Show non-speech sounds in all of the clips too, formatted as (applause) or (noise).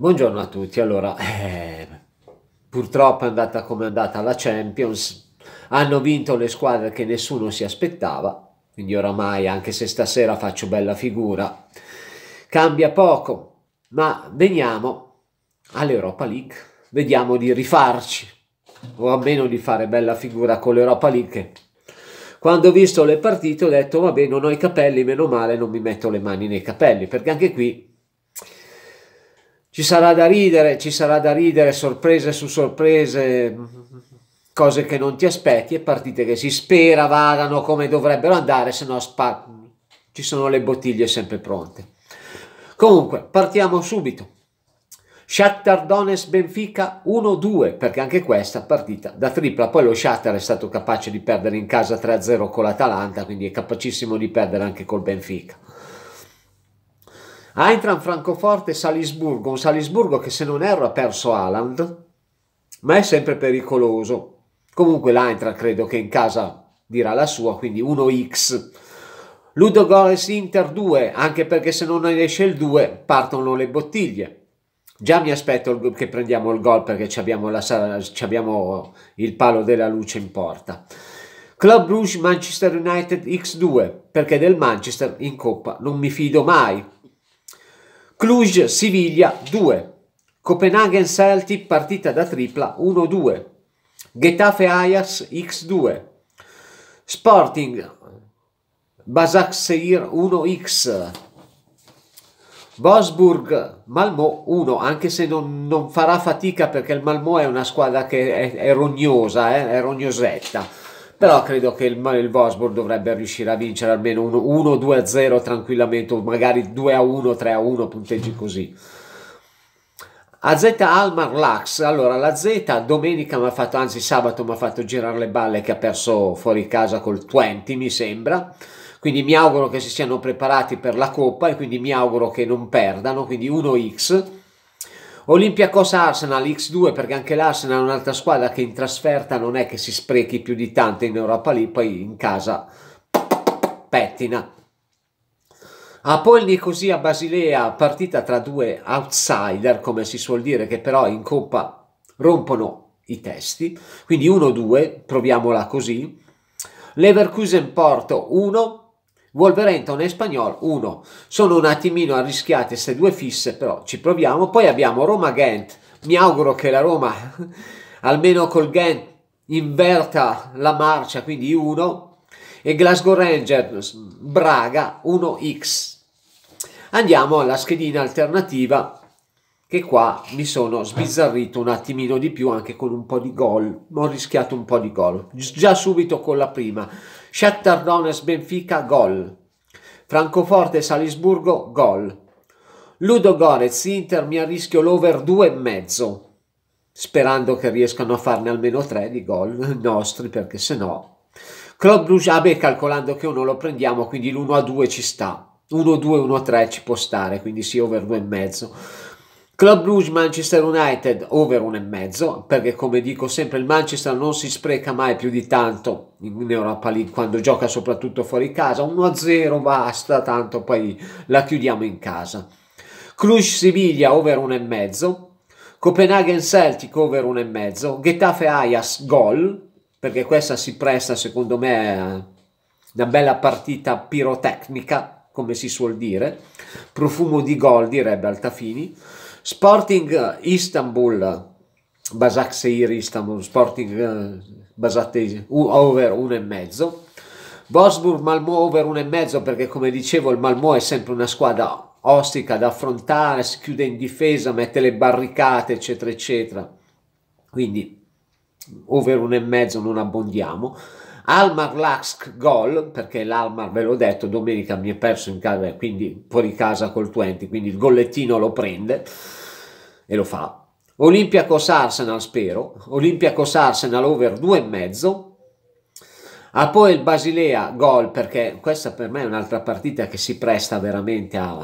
Buongiorno a tutti, allora (laughs) eh, purtroppo è andata come è andata la Champions, hanno vinto le squadre che nessuno si aspettava, quindi oramai anche se stasera faccio bella figura, cambia poco, ma veniamo all'Europa League, vediamo di rifarci, o almeno di fare bella figura con l'Europa League. Quando ho visto le partite ho detto vabbè non ho i capelli, meno male non mi metto le mani nei capelli, perché anche qui ci sarà da ridere, ci sarà da ridere, sorprese su sorprese, cose che non ti aspetti e partite che si spera vadano come dovrebbero andare, se no spa- ci sono le bottiglie sempre pronte. Comunque, partiamo subito. Shakhtar Donetsk Benfica 1-2 perché anche questa partita da tripla poi lo Shatter è stato capace di perdere in casa 3-0 con l'Atalanta quindi è capacissimo di perdere anche col Benfica Eintracht Francoforte Salisburgo, un Salisburgo che se non erro ha perso Haaland, ma è sempre pericoloso. Comunque l'Eintracht credo che in casa dirà la sua, quindi 1x. Ludo Gores Inter 2, anche perché se non esce il 2 partono le bottiglie. Già mi aspetto che prendiamo il gol perché abbiamo, la, abbiamo il palo della luce in porta. Club Bruges Manchester United X2, perché del Manchester in coppa non mi fido mai. Cluj-Siviglia 2, Copenaghen-Celtic partita da tripla 1-2, Getafe-Ajax X2, Sporting Seir 1x, Bosburg Malmo 1, anche se non, non, farà fatica perché il Malmo è una squadra che è, è rognosa, eh, è rognosetta però credo che il, il Wolfsburg dovrebbe riuscire a vincere almeno 1-2-0 tranquillamente o magari 2-1, 3-1 punteggi così AZ Almar Lax, allora la Z domenica mi ha fatto, anzi sabato mi ha fatto girare le balle che ha perso fuori casa col 20 mi sembra, quindi mi auguro che si siano preparati per la coppa e quindi mi auguro che non perdano, quindi 1x Olimpia Olympiacos Arsenal X2 perché anche l'Arsenal è un'altra squadra che in trasferta non è che si sprechi più di tanto in Europa lì, poi in casa pettina. Apol ah, Nicosia Basilea, partita tra due outsider come si suol dire che però in coppa rompono i testi, quindi 1-2, proviamola così. Leverkusen Porto 1, Wolverhampton e Spagnol 1. Sono un attimino arrischiate queste due fisse, però ci proviamo. Poi abbiamo Roma-Ghent. Mi auguro che la Roma, (laughs) almeno col Ghent, inverta la marcia, quindi 1. E Glasgow Rangers Braga 1x. Andiamo alla schedina alternativa che qua mi sono sbizzarrito un attimino di più anche con un po' di gol. Ho rischiato un po' di gol. Già subito con la prima Shakhtar Donetsk Benfica gol. Francoforte Salisburgo gol. Ludo Gorez Inter mi arrischio l'over e mezzo. sperando che riescano a farne almeno 3 di gol (laughs) nostri perché se no Claude Bruges, ah calcolando che uno lo prendiamo, quindi l'1 a 2 ci sta. 1-2, 1-3 ci può stare, quindi sì, over e mezzo. Club Bruges Manchester United over 1,5 perché come dico sempre il Manchester non si spreca mai più di tanto in Europa League quando gioca soprattutto fuori casa 1-0 basta tanto poi la chiudiamo in casa Cluj Siviglia over 1,5 Copenaghen Celtic over 1,5 Getafe Ajax gol perché questa si presta secondo me una bella partita pirotecnica come si suol dire profumo di gol direbbe Altafini Sporting eh, Istanbul, eh, Basak Seir Istanbul, Sporting eh, Basate over 1,5. Bosburg Malmo over 1,5 perché come dicevo il Malmo è sempre una squadra ostica da affrontare, si chiude in difesa, mette le barricate eccetera eccetera. Quindi over 1,5 non abbondiamo. Almar Lask gol, perché l'Almar ve l'ho detto, domenica mi è perso in casa, quindi fuori casa col 20, quindi il gollettino lo prende e lo fa. Olympiacos Arsenal, spero. Olympiacos Arsenal over 2,5. Ha poi il Basilea gol perché questa per me è un'altra partita che si presta veramente a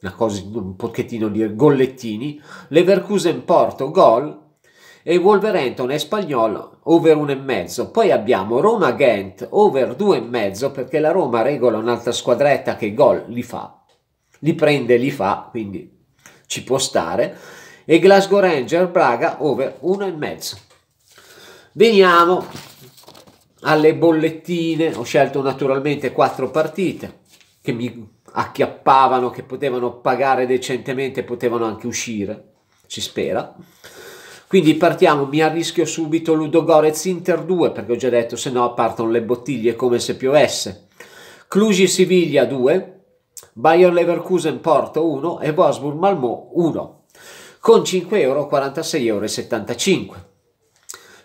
una cosa, un pochettino di gollettini. Leverkusen Porto gol e Wolverhampton e Spagnol over 1,5. Poi abbiamo Roma Ghent over 2,5 perché la Roma regola un'altra squadretta che gol li fa, li prende, li fa, quindi ci può stare, e Glasgow Ranger Braga over 1,5. Veniamo alle bollettine, ho scelto naturalmente quattro partite che mi acchiappavano, che potevano pagare decentemente, potevano anche uscire, si spera. Quindi partiamo, mi arrischio subito Ludogorez Inter 2 perché ho già detto se no partono le bottiglie come se piovesse. Cluj Siviglia 2, Bayer Leverkusen Porto 1 e Wolfsburg Malmö 1 con 5,46 euro 46,75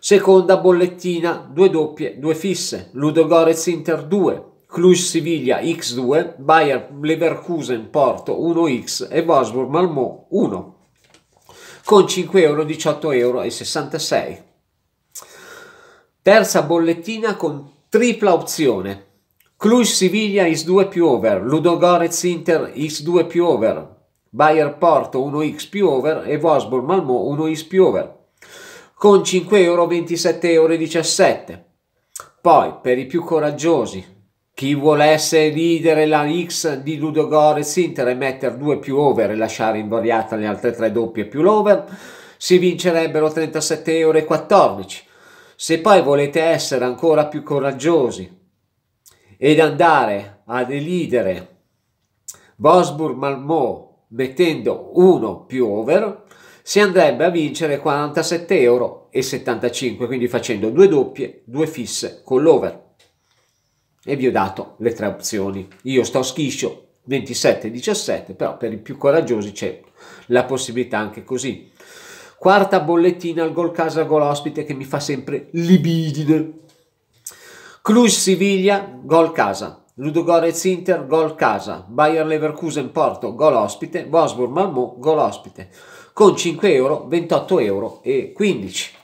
Seconda bollettina, due doppie, due fisse, Ludogorez Inter 2, Cluj Siviglia X2, Bayer Leverkusen Porto 1X e Wolfsburg Malmö 1 con 5 euro 18,66 euro. Terza bollettina con tripla opzione, Cluj-Siviglia x 2 più over, Ludogorets-Inter x 2 più over, Bayer Porto 1x più over e Wolfsburg Malmö 1x più over con 5 euro 27 euro 17 poi per i più coraggiosi chi volesse ridere la X di Ludogorets Inter e mettere 2 più over e lasciare invariata le altre 3 doppie più l'over si vincerebbero 37,14 euro se poi volete essere ancora più coraggiosi ed andare ad elidere Bosburg Malmö mettendo uno più over si andrebbe a vincere 47,75 euro quindi facendo due doppie, due fisse con l'over e vi ho dato le tre opzioni io sto schiscio 27-17 però per i più coraggiosi c'è la possibilità anche così quarta bollettina al gol casa gol ospite che mi fa sempre libidine Cluj-Siviglia, gol casa. Ludo Ludogorets-Inter, gol casa. Bayer Leverkusen-Porto, gol ospite. Wolfsburg-Malmö, gol ospite. Con 5 euro, 28 euro e 15.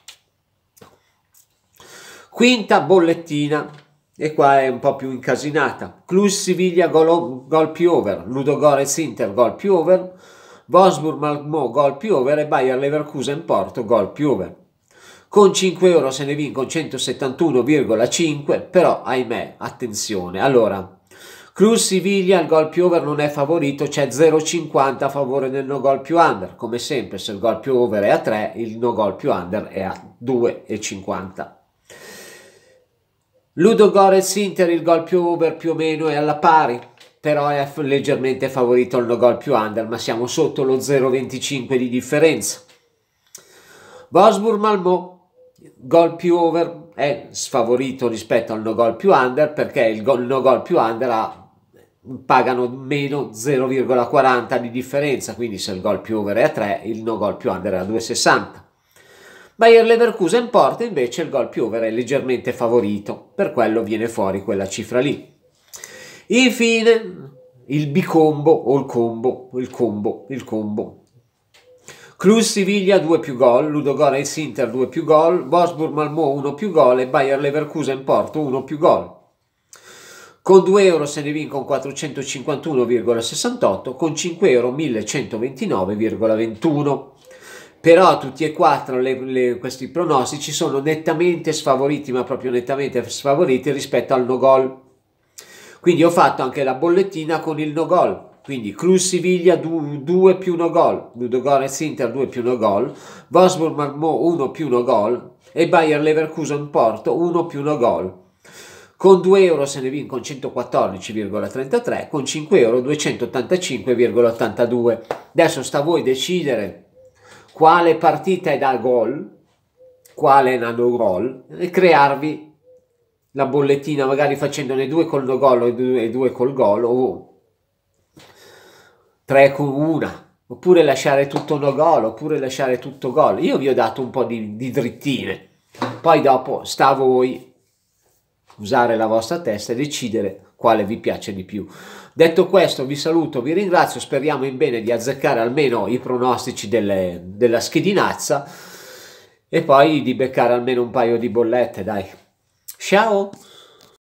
Quinta bollettina, e qua è un po' più incasinata. Cluj-Siviglia, gol, gol più over. Ludo Ludogorets-Inter, gol più over. Wolfsburg-Malmö, gol più over. E Bayer Leverkusen-Porto, gol più over. Con 5 euro se ne vinco 171,5, però ahimè, attenzione. Allora, Cruz Siviglia, il gol più over non è favorito, c'è 0,50 a favore del no gol più under. Come sempre, se il gol più over è a 3, il no gol più under è a 2,50. Ludo Gorez Inter, il gol più over più o meno è alla pari, però è leggermente favorito il no gol più under, ma siamo sotto lo 0,25 di differenza. Wolfsburg Malmö gol più over è sfavorito rispetto al no gol più under perché il go no gol più under ha, pagano meno 0,40 di differenza, quindi se il gol più over è a 3, il no gol più under è a 2,60. Bayer Leverkusen porta invece il gol più over è leggermente favorito, per quello viene fuori quella cifra lì. Infine il bicombo o il combo, il combo, il combo Cruz Siviglia 2 più gol, Ludogorets Inter 2 più gol, Bosburg Malmö 1 più gol e Bayer Leverkusen Porto 1 più gol. Con 2 euro se ne vincono 451,68, con 5 euro 1129,21. Però tutti e quattro le, le, questi pronostici sono nettamente sfavoriti, ma proprio nettamente sfavoriti rispetto al no gol. Quindi ho fatto anche la bollettina con il no gol quindi Cluj-Siviglia 2 più 1 gol, Ludogorets-Inter 2 più 1 gol, Wolfsburg-Malmö 1 più 1 gol e Bayer-Leverkusen-Porto 1 più 1 gol. Con 2 euro se ne vincono 114,33, con 5 euro 285,82. Adesso sta a voi decidere quale partita è da gol, quale è da no gol e crearvi la bollettina magari facendone due col no gol e due col gol o 3 con 1, oppure lasciare tutto no gol, oppure lasciare tutto gol. Io vi ho dato un po' di, di drittine, poi dopo sta a voi usare la vostra testa e decidere quale vi piace di più. Detto questo, vi saluto, vi ringrazio, speriamo in bene di azzeccare almeno i pronostici delle, della schedinazza e poi di beccare almeno un paio di bollette, dai. Ciao!